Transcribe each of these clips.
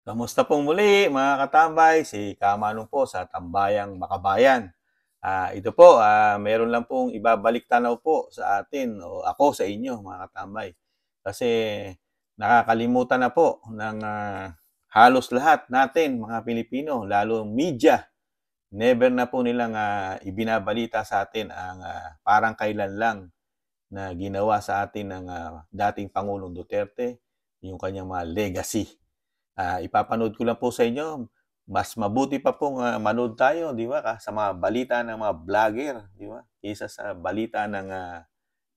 Kamusta pong muli mga katambay? Si Kamanong po sa Tambayang Makabayan. Uh, ito po, uh, meron lang pong ibabalik tanaw po sa atin o ako sa inyo mga katambay. Kasi nakakalimutan na po ng uh, halos lahat natin mga Pilipino, lalo media. Never na po nilang uh, ibinabalita sa atin ang uh, parang kailan lang na ginawa sa atin ng uh, dating Pangulong Duterte, yung kanyang mga legacy uh, ipapanood ko lang po sa inyo. Mas mabuti pa pong uh, manood tayo, di ba? Sa mga balita ng mga vlogger, di ba? Isa sa balita ng uh,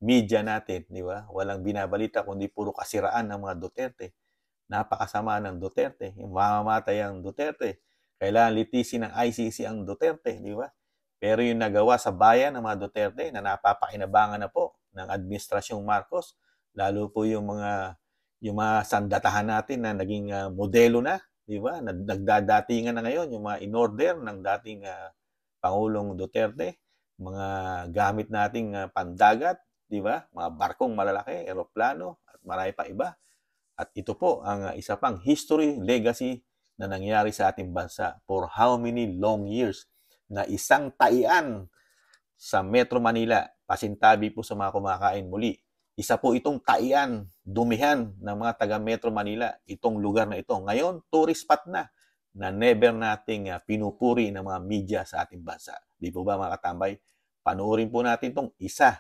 media natin, di ba? Walang binabalita kundi puro kasiraan ng mga Duterte. Napakasama ng Duterte. Mamamatay ang Duterte. Kailangan litisin ng ICC ang Duterte, di ba? Pero yung nagawa sa bayan ng mga Duterte na napapakinabangan na po ng Administrasyong Marcos, lalo po yung mga yung mga sandatahan natin na naging uh, modelo na, di ba? Nagdadatingan na ngayon yung mga in-order ng dating uh, Pangulong Duterte, mga gamit nating uh, pandagat, di ba? Mga barkong malalaki, eroplano, at marami pa iba. At ito po ang uh, isa pang history, legacy na nangyari sa ating bansa for how many long years na isang taian sa Metro Manila. Pasintabi po sa mga kumakain muli isa po itong taian, dumihan ng mga taga Metro Manila, itong lugar na ito. Ngayon, tourist spot na na never nating uh, pinupuri ng mga media sa ating bansa. Di po ba mga katambay? Panoorin po natin itong isa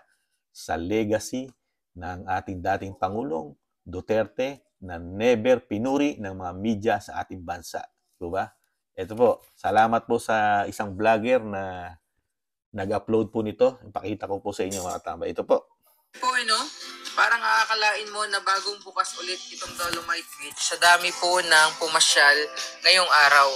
sa legacy ng ating dating Pangulong Duterte na never pinuri ng mga media sa ating bansa. Di ba? Ito po, salamat po sa isang vlogger na nag-upload po nito. Ipakita ko po sa inyo mga katambay. Ito po. Po, ano? Parang aakalain mo na bagong bukas ulit itong Dolomite Beach sa dami po ng pumasyal ngayong araw.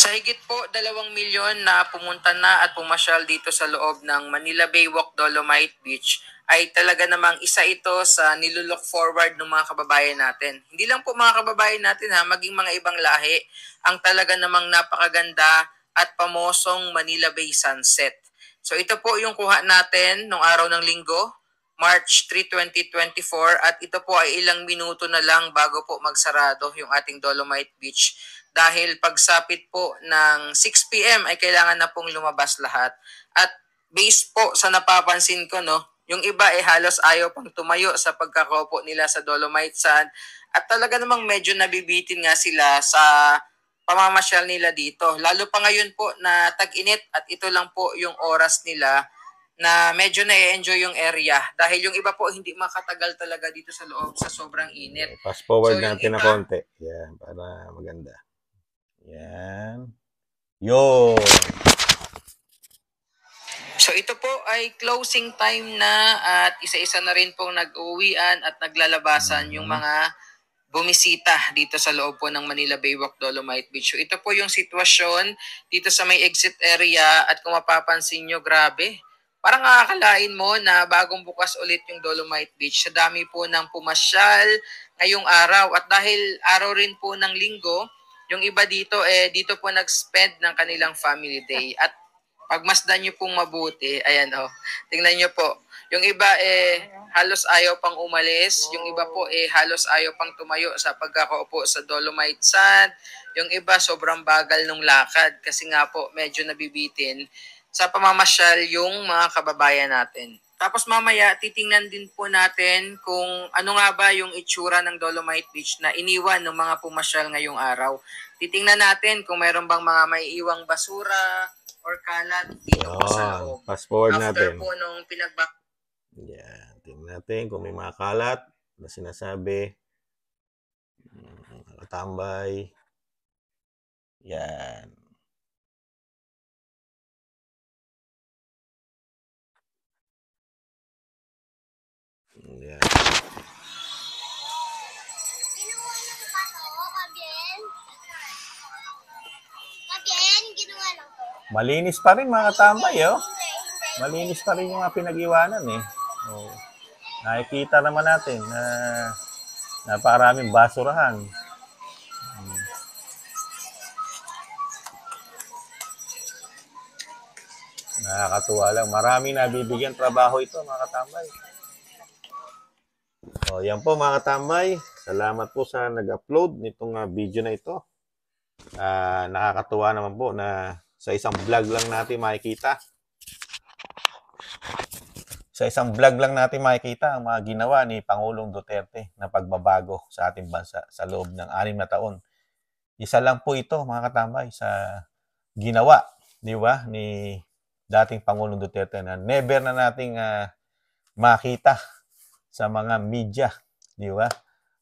Sa higit po dalawang milyon na pumunta na at pumasyal dito sa loob ng Manila Bay Walk Dolomite Beach ay talaga namang isa ito sa nilulook forward ng mga kababayan natin. Hindi lang po mga kababayan natin ha, maging mga ibang lahi ang talaga namang napakaganda at pamosong Manila Bay Sunset. So ito po yung kuha natin nung araw ng linggo, March 3, 2024 at ito po ay ilang minuto na lang bago po magsarado yung ating Dolomite Beach dahil pagsapit po ng 6 p.m. ay kailangan na pong lumabas lahat. At based po sa napapansin ko, no, yung iba ay eh, halos ayaw pang tumayo sa pagkakopo nila sa Dolomite Sand. At talaga namang medyo nabibitin nga sila sa pamamasyal nila dito. Lalo pa ngayon po na tag-init at ito lang po yung oras nila na medyo na-enjoy yung area dahil yung iba po hindi makatagal talaga dito sa loob sa sobrang init. Pass forward so, natin iba, na konti. Yan, para maganda. Yan. Yo. So ito po ay closing time na at isa-isa na rin pong nag-uwian at naglalabasan mm-hmm. yung mga bumisita dito sa loob po ng Manila Baywalk Dolomite Beach. So ito po yung sitwasyon dito sa may exit area at kung mapapansin nyo, grabe, parang akakalain mo na bagong bukas ulit yung Dolomite Beach. Sa dami po ng pumasyal ngayong araw at dahil araw rin po ng linggo, yung iba dito, eh, dito po nag-spend ng kanilang family day. At pagmasdan nyo pong mabuti, ayan o, oh, tingnan nyo po. Yung iba, eh, halos ayaw pang umalis. Yung iba po, eh, halos ayaw pang tumayo sa pagkakaupo sa Dolomite Sand. Yung iba, sobrang bagal nung lakad kasi nga po, medyo nabibitin sa pamamasyal yung mga kababayan natin. Tapos mamaya titingnan din po natin kung ano nga ba yung itsura ng Dolomite Beach na iniwan ng mga pumasyal ngayong araw. Titingnan natin kung mayroon bang mga may iwang basura or kalat dito oh, po sa loob. Fast forward After natin. po nung pinagbak... Yeah, tingnan natin kung may mga kalat na sinasabi. Nakatambay. Hmm, Yan. Malinis pa rin mga katambay, oh. Malinis pa rin yung mga pinag-iwanan, eh. Oh. Nakikita naman natin na napakaraming basurahan. Hmm. Nakakatuwa lang. Maraming nabibigyan trabaho ito, mga katambay. O, oh, so, yan po mga katambay. Salamat po sa nag-upload nitong ah, video na ito. Uh, nakakatuwa naman po na sa isang vlog lang natin makikita. Sa isang vlog lang natin makikita ang mga ginawa ni Pangulong Duterte na pagbabago sa ating bansa sa loob ng anim na taon. Isa lang po ito, mga katambay, sa ginawa, di ba, ni dating Pangulong Duterte na never na nating uh, makita sa mga media, di ba?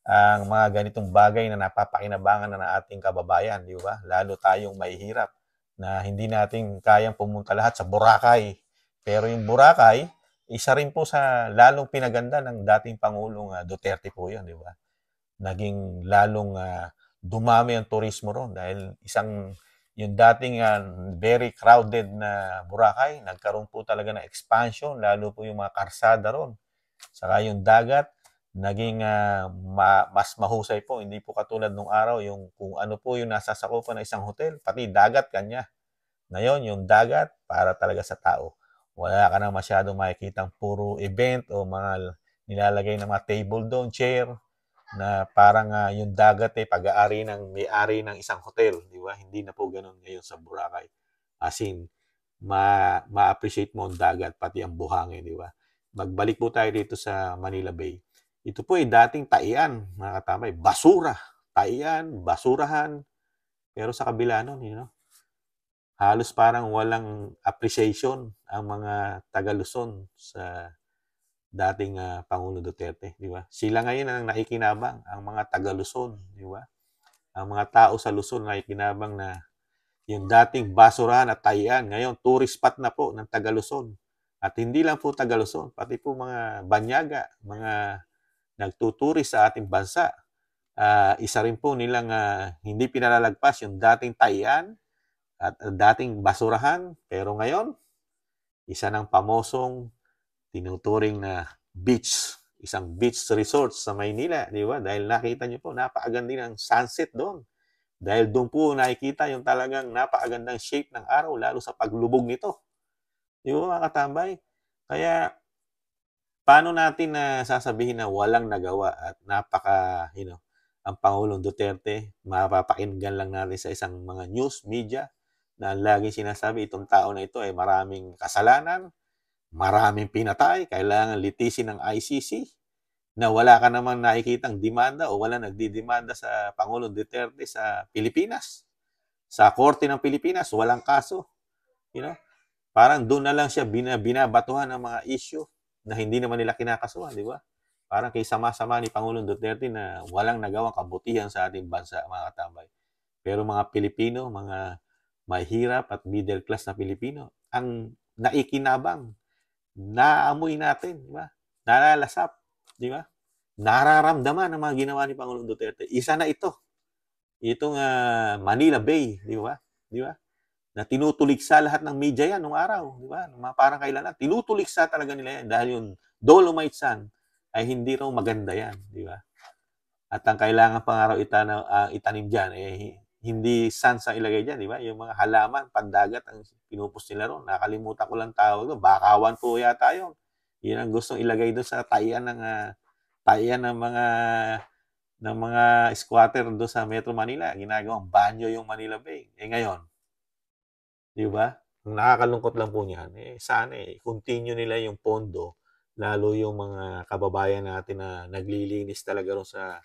Ang mga ganitong bagay na napapakinabangan na ng ating kababayan, di ba? Lalo tayong mahihirap na hindi natin kayang pumunta lahat sa Boracay. Pero yung Boracay, isa rin po sa lalong pinaganda ng dating Pangulong uh, Duterte po yun, di ba? Naging lalong uh, dumami ang turismo ron dahil isang yung dating uh, very crowded na Boracay, nagkaroon po talaga ng expansion, lalo po yung mga karsada ron. Saka yung dagat, naging uh, ma- mas mahusay po. Hindi po katulad nung araw yung kung ano po yung nasa sakupan ng isang hotel, pati dagat kanya. Ngayon, yung dagat para talaga sa tao. Wala ka nang masyadong makikitang puro event o mga nilalagay ng mga table doon, chair, na parang uh, yung dagat ay eh, pag-aari ng may-ari ng isang hotel, di ba? Hindi na po ganoon ngayon sa Boracay. As in, ma- ma-appreciate mo ang dagat, pati ang buhangin, di ba? Magbalik po tayo dito sa Manila Bay ito po ay dating taian, mga katamay, basura. Taian, basurahan. Pero sa kabila nun, you know, halos parang walang appreciation ang mga taga-Luzon sa dating uh, Pangulo Duterte, di ba? Sila ngayon ang nakikinabang, ang mga taga-Luzon, di ba? Ang mga tao sa Luzon na nakikinabang na yung dating basurahan at taian, ngayon tourist spot na po ng taga-Luzon. At hindi lang po taga-Luzon, pati po mga Banyaga, mga nagtuturi sa ating bansa. Uh, isa rin po nilang uh, hindi pinalalagpas yung dating tayan at dating basurahan. Pero ngayon, isa ng pamosong tinuturing na beach, isang beach resort sa Maynila, di ba? Dahil nakita niyo po, napakaganda ang sunset doon. Dahil doon po nakikita yung talagang napakagandang shape ng araw, lalo sa paglubog nito. Di ba mga katambay? Kaya paano natin na sasabihin na walang nagawa at napaka, you know, ang Pangulong Duterte, mapapakinggan lang natin sa isang mga news media na laging sinasabi itong tao na ito ay maraming kasalanan, maraming pinatay, kailangan litisin ng ICC na wala ka namang nakikitang demanda o wala nagdidemanda sa Pangulong Duterte sa Pilipinas. Sa Korte ng Pilipinas, walang kaso. You know? Parang doon na lang siya binabatuhan ng mga issue na hindi naman nila kinakasuhan, di ba? Parang kay sama-sama ni Pangulong Duterte na walang nagawang kabutihan sa ating bansa, mga katambay. Pero mga Pilipino, mga mahirap at middle class na Pilipino, ang naikinabang, naamoy natin, di ba? Nalalasap, di ba? Nararamdaman ang mga ginawa ni Pangulong Duterte. Isa na ito. Itong uh, Manila Bay, di ba? Di ba? na tinutuliksa lahat ng media yan nung araw, di ba? Parang kailan na, tinutuliksa talaga nila yan dahil yung Dolomite Sun ay hindi raw maganda yan, di ba? At ang kailangan pang araw itana, uh, itanim diyan eh hindi sun sa ilagay diyan, di ba? Yung mga halaman, pandagat ang pinupos nila ron. Nakalimutan ko lang tawag doon. Bakawan po yata yun. Yan ang gustong ilagay doon sa tayan ng uh, ah, tayan ng mga ng mga squatter doon sa Metro Manila. Ginagawang banyo yung Manila Bay. Eh ngayon, Di ba? Ang nakakalungkot lang po niyan, eh, sana eh, continue nila yung pondo, lalo yung mga kababayan natin na naglilinis talaga ron sa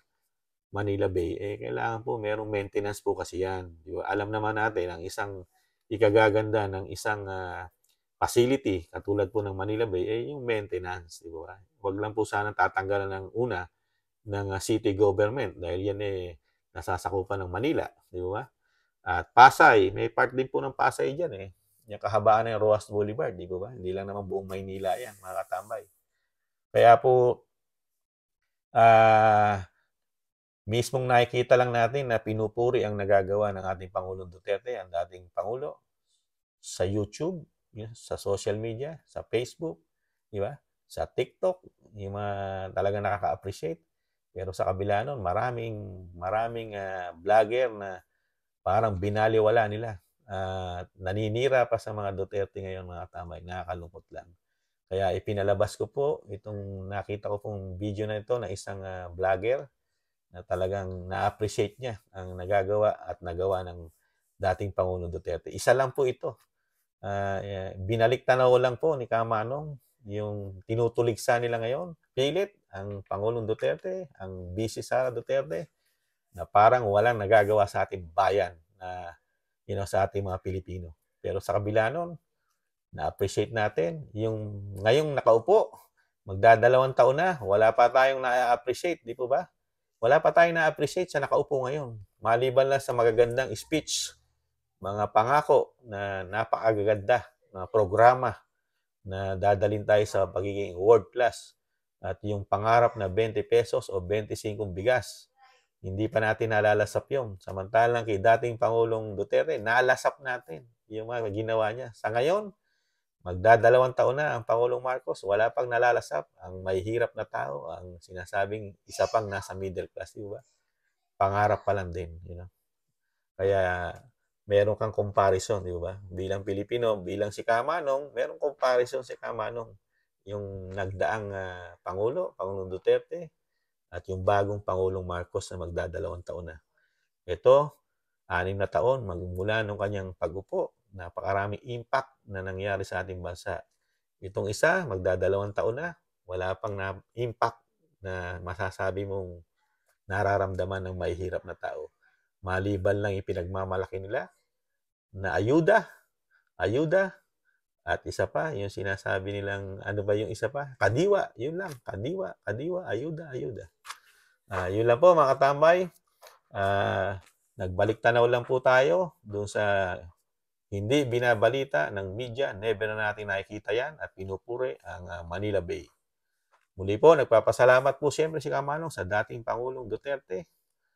Manila Bay, eh kailangan po merong maintenance po kasi yan. Di ba? Alam naman natin ang isang ikagaganda ng isang uh, facility katulad po ng Manila Bay eh yung maintenance, di ba? Huwag lang po sana tatanggalan ng una ng uh, city government dahil yan eh nasasakupan ng Manila, di ba? At Pasay, may part din po ng Pasay dyan eh. Yung kahabaan ng Roas Boulevard, di ba ba? Hindi lang naman buong Maynila yan, mga katambay. Kaya po, ah, uh, mismong nakikita lang natin na pinupuri ang nagagawa ng ating Pangulong Duterte, ang dating Pangulo, sa YouTube, sa social media, sa Facebook, di ba? Sa TikTok, yung mga talaga nakaka-appreciate. Pero sa kabila nun, maraming, maraming uh, vlogger na parang binaliwala nila. Uh, naninira pa sa mga Duterte ngayon mga tamay, nakakalungkot lang. Kaya ipinalabas ko po itong nakita ko pong video na ito na isang uh, vlogger na talagang na-appreciate niya ang nagagawa at nagawa ng dating Pangulo Duterte. Isa lang po ito. Uh, binalik tanaw lang po ni Kamanong yung tinutuligsa nila ngayon. Pilit ang Pangulong Duterte, ang Vice Sara Duterte, na parang walang nagagawa sa ating bayan na you know, sa ating mga Pilipino. Pero sa kabila nun, na-appreciate natin yung ngayong nakaupo, magdadalawang taon na, wala pa tayong na-appreciate, di po ba? Wala pa tayong na-appreciate sa nakaupo ngayon. Maliban lang sa magagandang speech, mga pangako na napakagaganda, na programa na dadalin tayo sa pagiging world class at yung pangarap na 20 pesos o 25 bigas hindi pa natin nalalasap yun. Samantalang kay dating Pangulong Duterte, nalasap natin yung mga ginawa niya. Sa ngayon, magdadalawang taon na ang Pangulong Marcos, wala pang nalalasap. Ang may hirap na tao, ang sinasabing isa pang nasa middle class, di ba? Pangarap pa lang din, you know? Kaya, meron kang comparison, di ba? Bilang Pilipino, bilang si Kamanong, meron comparison si Kamanong. Yung nagdaang uh, Pangulo, Pangulong Duterte, at yung bagong Pangulong Marcos na magdadalawang taon na. Ito, anim na taon magmula nung kanyang pagupo, napakaraming impact na nangyari sa ating bansa. Itong isa, magdadalawang taon na, wala pang na impact na masasabi mong nararamdaman ng mahihirap na tao. Maliban lang ipinagmamalaki nila na ayuda, ayuda, at isa pa, yung sinasabi nilang, ano ba yung isa pa? Kadiwa, yun lang, kadiwa, kadiwa, ayuda, ayuda. Uh, yun lang po mga katambay. Uh, nagbalik tanaw lang po tayo doon sa hindi binabalita ng media. Never na natin nakikita yan at pinupure ang ah, Manila Bay. Muli po, nagpapasalamat po siyempre si Kamanong sa dating Pangulong Duterte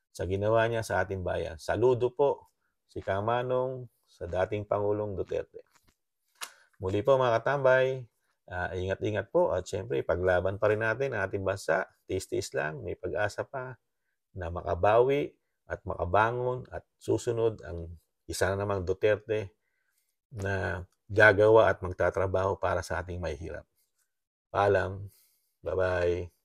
sa ginawa niya sa ating bayan. Saludo po si Kamanong sa dating Pangulong Duterte. Muli po mga katambay, uh, ingat-ingat po at syempre paglaban pa rin natin ang ating bansa. Tiis-tiis lang, may pag-asa pa na makabawi at makabangon at susunod ang isa na namang Duterte na gagawa at magtatrabaho para sa ating mahihirap. Paalam. Bye-bye.